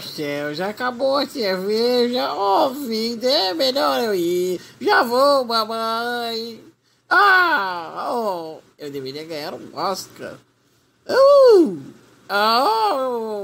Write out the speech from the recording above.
céu, já acabou a cerveja, oh vida, é né? melhor eu ir. Já vou, mamãe. Ah, oh, eu deveria ganhar um Oscar. Uh, oh,